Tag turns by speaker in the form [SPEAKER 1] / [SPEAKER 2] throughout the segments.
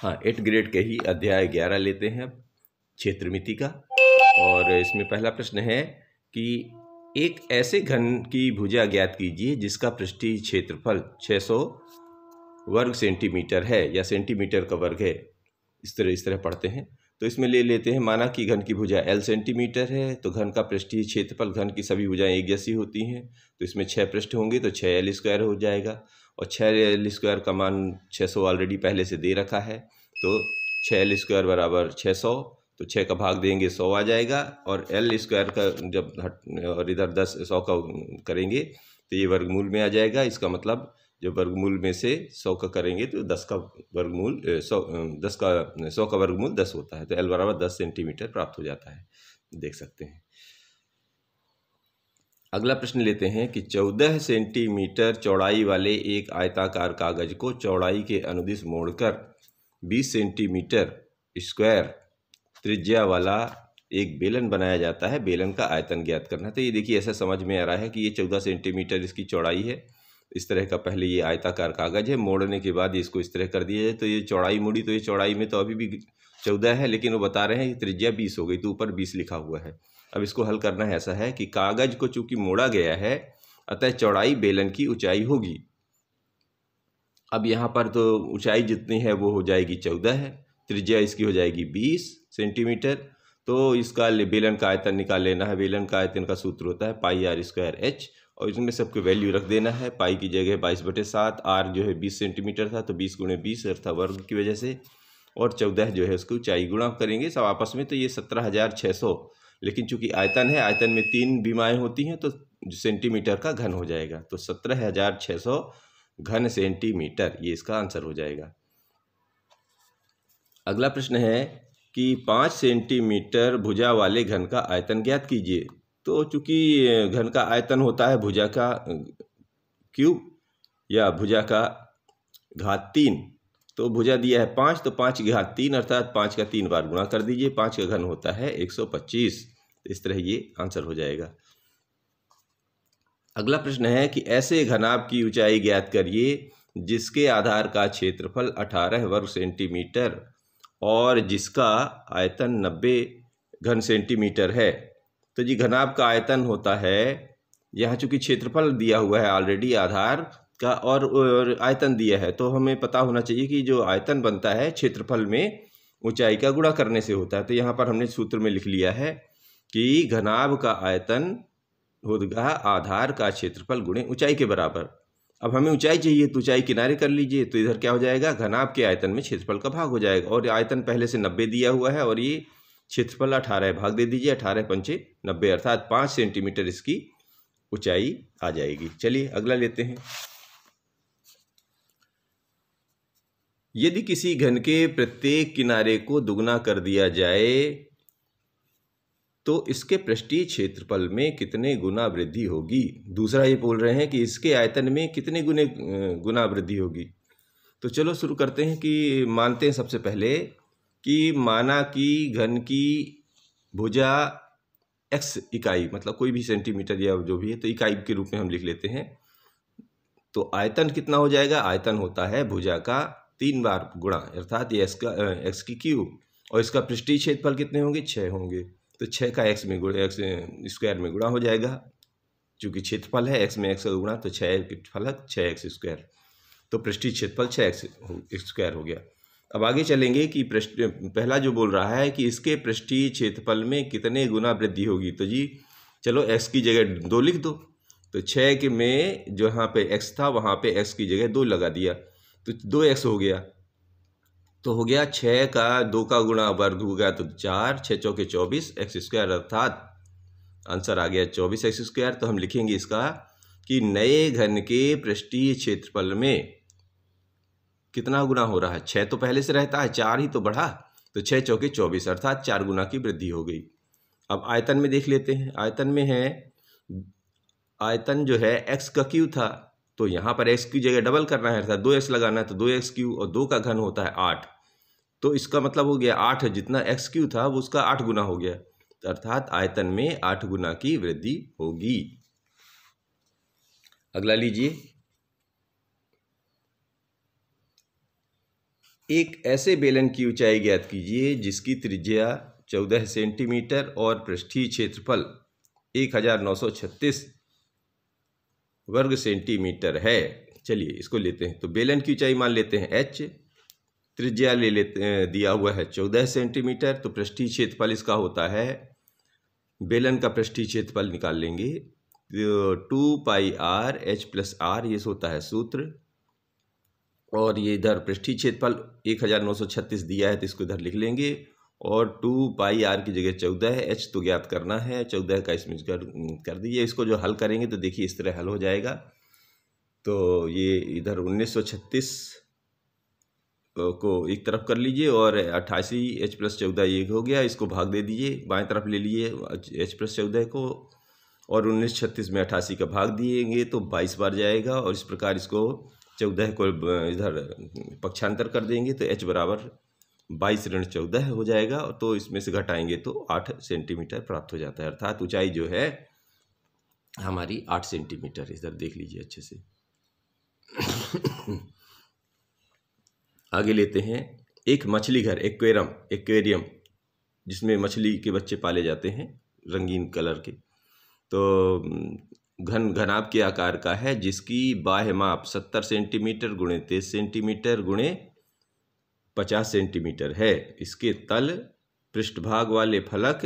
[SPEAKER 1] हाँ eight grade के ही अध्याय ग्यारह लेते हैं क्षेत्रमिति का और इसमें पहला प्रश्न है कि एक ऐसे घन की भुजा ज्ञात कीजिए जिसका पृष्ठीय क्षेत्रफल 600 वर्ग सेंटीमीटर है या सेंटीमीटर का वर्ग है इस तरह इस तरह पढ़ते हैं तो इसमें ले लेते हैं माना कि घन की भुजा एल सेंटीमीटर है तो घन का पृष्ठीय क्षेत्रफल घन की सभी भुजाएं एक जैसी होती हैं तो इसमें छः पृष्ठ होंगे तो छः एल स्क्वायर हो जाएगा और छः एल स्क्वायर का मान 600 ऑलरेडी पहले से दे रखा है तो छः एल स्क्वायर बराबर 600 तो छः का भाग देंगे सौ आ जाएगा और एल स्क्वायर का जब हट और इधर दस सौ का करेंगे तो ये वर्गमूल में आ जाएगा इसका मतलब जब वर्गमूल में से सौ का करेंगे तो दस का वर्गमूल सौ दस का सौ का वर्गमूल दस होता है तो एल बराबर दस सेंटीमीटर प्राप्त हो जाता है देख सकते हैं अगला प्रश्न लेते हैं कि चौदह सेंटीमीटर चौड़ाई वाले एक आयताकार कागज को चौड़ाई के अनुदिश मोड़कर बीस सेंटीमीटर स्क्वायर त्रिज्या वाला एक बेलन बनाया जाता है बेलन का आयतन ज्ञात करना तो ये देखिए ऐसा समझ में आ रहा है कि ये चौदह सेंटीमीटर इसकी चौड़ाई है इस तरह का पहले ये आयताकार कागज है मोड़ने के बाद इसको इस तरह कर दिया जाए तो ये चौड़ाई मुड़ी तो ये चौड़ाई में तो अभी भी चौदह है लेकिन वो बता रहे हैं त्रिज्या बीस हो गई तो ऊपर बीस लिखा हुआ है अब इसको हल करना है ऐसा है कि कागज को चूंकि मोड़ा गया है अतः चौड़ाई बेलन की ऊंचाई होगी अब यहाँ पर तो ऊंचाई जितनी है वो हो जाएगी चौदह है त्रिज्या इसकी हो जाएगी बीस सेंटीमीटर तो इसका बेलन का आयतन निकाल लेना है बेलन का आयतन का सूत्र होता है पाई आर स्क्वायर एच और इसमें सबको वैल्यू रख देना है पाई की जगह बाईस बटे सात आर जो है बीस सेंटीमीटर था तो बीस गुणे बीस था वर्ग की वजह से और चौदह जो है उसकी ऊंचाई गुणा करेंगे सब आपस में तो ये सत्रह हज़ार छः सौ लेकिन चूंकि आयतन है आयतन में तीन बीमाएँ होती हैं तो सेंटीमीटर का घन हो जाएगा तो सत्रह हजार छः सौ घन सेंटीमीटर ये इसका आंसर हो जाएगा अगला प्रश्न है कि पाँच सेंटीमीटर भुजा वाले घन का आयतन ज्ञात कीजिए तो चूंकि घन का आयतन होता है भुजा का क्यूब या भुजा का घात तीन तो भुजा दिया है पाँच तो पाँच घात तीन अर्थात पाँच का तीन बार गुणा कर दीजिए पाँच का घन होता है एक सौ पच्चीस इस तरह ये आंसर हो जाएगा अगला प्रश्न है कि ऐसे घनाभ की ऊंचाई ज्ञात करिए जिसके आधार का क्षेत्रफल 18 वर्ग सेंटीमीटर और जिसका आयतन 90 घन सेंटीमीटर है तो जी घनाभ का आयतन होता है यहाँ चूंकि क्षेत्रफल दिया हुआ है ऑलरेडी आधार का और आयतन दिया है तो हमें पता होना चाहिए कि जो आयतन बनता है क्षेत्रफल में ऊंचाई का गुणा करने से होता है तो यहाँ पर हमने सूत्र में लिख लिया है कि घनाभ का आयतन उद्गाह आधार का क्षेत्रफल गुणे ऊंचाई के बराबर अब हमें ऊंचाई चाहिए तो ऊंचाई किनारे कर लीजिए तो इधर क्या हो जाएगा घनाभ के आयतन में क्षेत्रफल का भाग हो जाएगा और आयतन पहले से नब्बे दिया हुआ है और ये क्षेत्रफल अठारह भाग दे दीजिए अठारह पंचे नब्बे अर्थात पाँच सेंटीमीटर इसकी ऊंचाई आ जाएगी चलिए अगला लेते हैं यदि किसी घन के प्रत्येक किनारे को दुगना कर दिया जाए तो इसके पृष्ठीय क्षेत्रफल में कितने गुना वृद्धि होगी दूसरा ये बोल रहे हैं कि इसके आयतन में कितने गुने गुना वृद्धि होगी तो चलो शुरू करते हैं कि मानते हैं सबसे पहले कि माना कि घन की भुजा एक्स इकाई मतलब कोई भी सेंटीमीटर या जो भी है तो इकाई के रूप में हम लिख लेते हैं तो आयतन कितना हो जाएगा आयतन होता है भुजा का तीन बार गुणा अर्थात ये एक्स का एक्स की क्यूब और इसका पृष्ठीय क्षेत्रफल कितने होंगे छः होंगे तो छः का एक्स में गुड़ा एक्स स्क्वायर में गुणा हो जाएगा चूँकि क्षेत्रफल है एक्स में एक्स का गुणा तो छः फलक छः एक्स स्क्वायर तो पृष्ठी क्षेत्रफल छः एक्स स्क्वायर हो गया अब आगे चलेंगे कि पृष्ठ पहला जो बोल रहा है कि इसके पृष्ठी क्षेत्रफल में कितने गुना वृद्धि होगी तो जी चलो एक्स की जगह दो लिख दो तो छः के में जो यहाँ पे एक्स था वहाँ पर एक्स की जगह दो लगा दिया तो दो एक्स हो गया तो हो गया छः का दो का गुणा वर्ग हो गया तो चार छः चौके चौबीस एक्स स्क्वायर अर्थात आंसर आ गया चौबीस एक्स स्क्वायर तो हम लिखेंगे इसका कि नए घन के पृष्ठीय क्षेत्रफल में कितना गुना हो रहा है छः तो पहले से रहता है चार ही तो बढ़ा तो छः चौके चौबीस अर्थात चार गुना की वृद्धि हो गई अब आयतन में देख लेते हैं आयतन में है आयतन जो है एक्स का क्यू था तो यहाँ पर एक्स की जगह डबल करना है अर्थात दो एक्स लगाना है तो दो एक्स क्यू और दो का घन होता है आठ तो इसका मतलब हो गया आठ जितना एक्स क्यू था वो उसका आठ गुना हो गया तो अर्थात आयतन में आठ गुना की वृद्धि होगी अगला लीजिए एक ऐसे बेलन की ऊंचाई ज्ञात कीजिए जिसकी त्रिज्या चौदह सेंटीमीटर और पृष्ठीय क्षेत्रफल एक हज़ार नौ सौ छत्तीस वर्ग सेंटीमीटर है चलिए इसको लेते हैं तो बेलन की ऊंचाई मान लेते हैं एच त्रिज्या ले लेते दिया हुआ है चौदह सेंटीमीटर तो पृष्ठी क्षेत्रफल इसका होता है बेलन का पृष्ठी क्षेत्रफल निकाल लेंगे two pi R H plus R ये होता है सूत्र और ये इधर पृष्ठी क्षेत्रफल एक हज़ार नौ सौ छत्तीस दिया है तो इसको इधर लिख लेंगे और टू पाई आर की जगह चौदह है एच तो ज्ञात करना है चौदह का इसमें कर हम्म, कर दीजिए इसको जो हल करेंगे तो देखिए इस तरह हल हो जाएगा तो ये इधर छत्तीस को एक तरफ कर लीजिए और अट्ठासी एच प्लस चौदह ये हो गया इसको भाग दे दीजिए बाएं तरफ ले लीजिए एच प्लस चौदह को और उन्नीस छत्तीस में अट्ठासी का भाग दिएंगे तो बाईस बार जाएगा और इस प्रकार इसको चौदह को इधर हम्म, पक्षांतर कर देंगे तो एच बराबर बाईस ऋण चौदह हो जाएगा तो इसमें से घटाएंगे तो आठ सेंटीमीटर प्राप्त हो जाता है अर्थात ऊंचाई जो है हमारी आठ सेंटीमीटर इधर देख लीजिए अच्छे से आगे लेते हैं एक मछली घर एक्वेरम एक्वेरियम जिसमें मछली के बच्चे पाले जाते हैं रंगीन कलर के तो घन घनाभ के आकार का है जिसकी बाह्य माप सत्तर सेंटीमीटर गुणे तेईस सेंटीमीटर गुणे पचास सेंटीमीटर है इसके तल पृष्ठभाग वाले फलक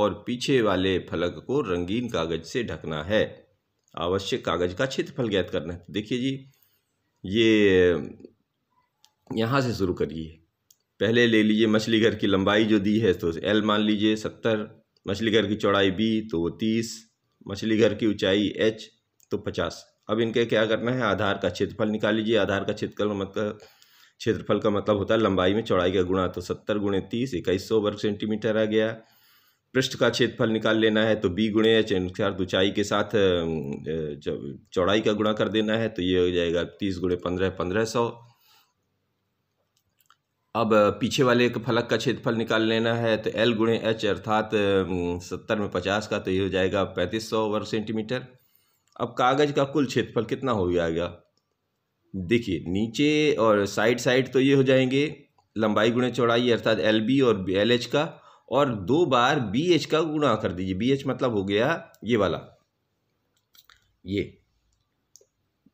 [SPEAKER 1] और पीछे वाले फलक को रंगीन कागज से ढकना है आवश्यक कागज का क्षेत्रफल ज्ञात करना है तो देखिए जी ये यहाँ से शुरू करिए पहले ले लीजिए मछली घर की लंबाई जो दी है तो एल मान लीजिए सत्तर मछली घर की चौड़ाई बी तो वो तीस मछली घर की ऊंचाई एच तो पचास अब इनके क्या करना है आधार का क्षेत्रफल निकाल लीजिए आधार का क्षेत्रफल मतलब क्षेत्रफल का मतलब होता है लंबाई में चौड़ाई का गुणा तो सत्तर गुणे तीस इक्कीस सौ वर्ग सेंटीमीटर आ गया पृष्ठ का क्षेत्रफल निकाल लेना है तो बी गुणे एच अनुसार ऊंचाई के साथ चौड़ाई का गुणा कर देना है तो ये हो जाएगा तीस गुणे पंद्रह पंद्रह सौ अब पीछे वाले एक फलक का क्षेत्रफल निकाल लेना है तो एल गुणे एच अर्थात सत्तर में पचास का तो ये हो जाएगा पैंतीस सौ वर्ग सेंटीमीटर अब कागज़ का कुल क्षेत्रफल कितना हो गया देखिए नीचे और साइड साइड तो ये हो जाएंगे लंबाई गुणे चौड़ाई अर्थात एल बी और एल एच का और दो बार बी एच का गुणा कर दीजिए बी एच मतलब हो गया ये वाला ये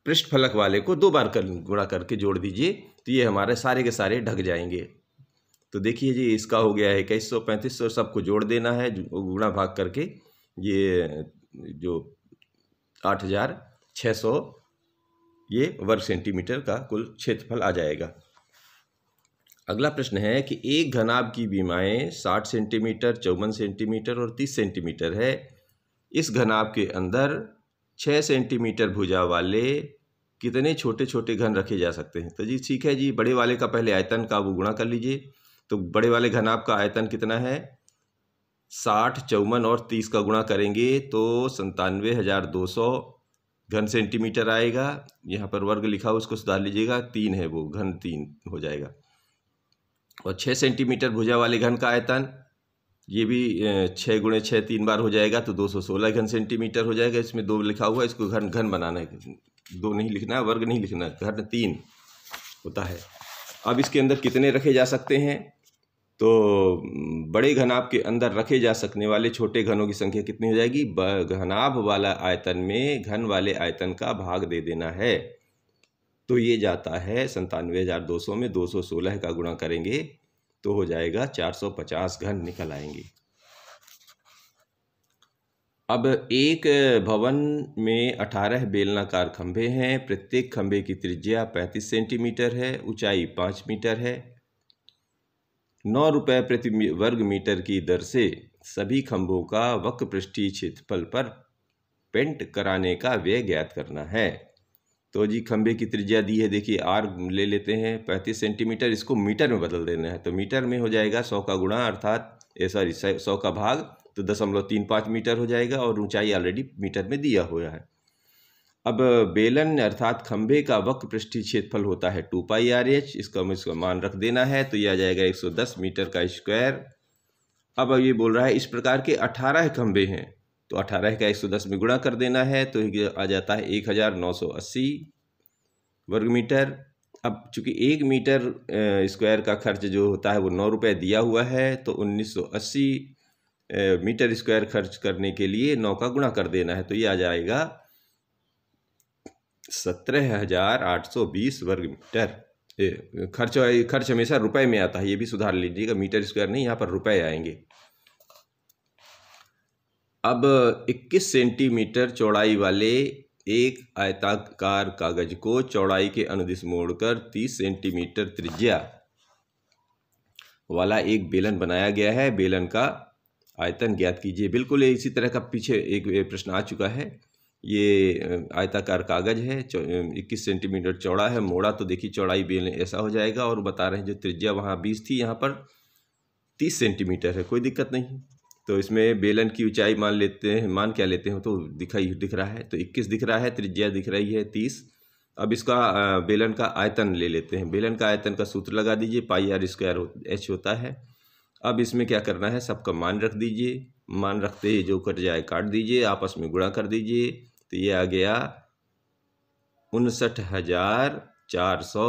[SPEAKER 1] पृष्ठ फलक वाले को दो बार कर गुणा करके जोड़ दीजिए तो ये हमारे सारे के सारे ढक जाएंगे तो देखिए जी इसका हो गया है इक्कीस सौ पैंतीस सौ सबको जोड़ देना है गुणा भाग करके ये जो आठ हज़ार छः सौ ये वर्ग सेंटीमीटर का कुल क्षेत्रफल आ जाएगा अगला प्रश्न है कि एक घनाभ की बीमाएं 60 सेंटीमीटर चौवन सेंटीमीटर और 30 सेंटीमीटर है इस घनाभ के अंदर 6 सेंटीमीटर भुजा वाले कितने छोटे छोटे घन रखे जा सकते हैं तो जी ठीक है जी बड़े वाले का पहले आयतन का वो गुणा कर लीजिए तो बड़े वाले घनाभ का आयतन कितना है साठ चौवन और तीस का गुणा करेंगे तो संतानवे हज़ार दो सौ घन सेंटीमीटर आएगा यहाँ पर वर्ग लिखा हुआ उसको सुधार लीजिएगा तीन है वो घन तीन हो जाएगा और छः सेंटीमीटर भुजा वाले घन का आयतन ये भी छः गुणे छः तीन बार हो जाएगा तो दो सौ सोलह घन सेंटीमीटर हो जाएगा इसमें दो लिखा हुआ है इसको घन घन बनाना है दो नहीं लिखना वर्ग नहीं लिखना घन तीन होता है अब इसके अंदर कितने रखे जा सकते हैं तो बड़े घनाभ के अंदर रखे जा सकने वाले छोटे घनों की संख्या कितनी हो जाएगी घनाभ वाला आयतन में घन वाले आयतन का भाग दे देना है तो ये जाता है संतानवे हज़ार दो सौ में दो सौ सोलह का गुणा करेंगे तो हो जाएगा चार सौ पचास घन निकल आएंगे अब एक भवन में अठारह बेलनाकार खंभे हैं प्रत्येक खंभे की त्रिज्या पैंतीस सेंटीमीटर है ऊंचाई पाँच मीटर है नौ रुपये प्रति वर्ग मीटर की दर से सभी खंभों का वक्र पृष्ठीय क्षेत्रफल पर पेंट कराने का व्यय ज्ञात करना है तो जी खंभे की त्रिज्या दी है देखिए आर ले लेते हैं पैंतीस सेंटीमीटर इसको मीटर में बदल देना है तो मीटर में हो जाएगा सौ का गुणा अर्थात सॉरी सौ का भाग तो दशमलव तीन पाँच मीटर हो जाएगा और ऊंचाई ऑलरेडी मीटर में दिया हुआ है अब बेलन अर्थात खंभे का वक़ पृष्ठी क्षेत्रफल होता है टू पाई आर एच इसका इसका मान रख देना है तो यह आ जाएगा 110 मीटर का स्क्वायर अब ये बोल रहा है इस प्रकार के 18 खंभे हैं तो 18 का 110 में गुणा कर देना है तो आ जाता है 1980 वर्ग मीटर अब चूंकि एक मीटर स्क्वायर का खर्च जो होता है वो नौ रुपये दिया हुआ है तो अस्सी मीटर स्क्वायर खर्च करने के लिए नौ का गुणा कर देना है तो ये आ जाएगा सत्रह हजार आठ सौ बीस वर्ग मीटर खर्च खर्च हमेशा रुपए में आता है ये भी सुधार लीजिएगा मीटर स्क्वायर नहीं यहाँ पर रुपए आएंगे अब 21 सेंटीमीटर चौड़ाई वाले एक आयताकार कागज को चौड़ाई के अनुदिश मोड़कर 30 सेंटीमीटर त्रिज्या वाला एक बेलन बनाया गया है बेलन का आयतन ज्ञात कीजिए बिल्कुल इसी तरह का पीछे एक प्रश्न आ चुका है ये आयताकार कागज़ है इक्कीस सेंटीमीटर चौड़ा है मोड़ा तो देखिए चौड़ाई बेल ऐसा हो जाएगा और बता रहे हैं जो त्रिज्या वहाँ बीस थी यहाँ पर तीस सेंटीमीटर है कोई दिक्कत नहीं तो इसमें बेलन की ऊंचाई मान लेते हैं मान क्या लेते हैं तो दिखाई दिख रहा है तो इक्कीस दिख रहा है त्रिज्या दिख रही है तीस अब इसका बेलन का आयतन ले लेते हैं बेलन का आयतन का सूत्र लगा दीजिए पाई आर स्क्वायर एच होता है अब इसमें क्या करना है सबका मान रख दीजिए मान रखते ही जो कट जाए काट दीजिए आपस में गुणा कर दीजिए तो ये आ गया उनसठ हजार चार सौ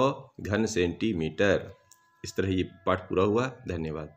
[SPEAKER 1] घन सेंटीमीटर इस तरह ये पाठ पूरा हुआ धन्यवाद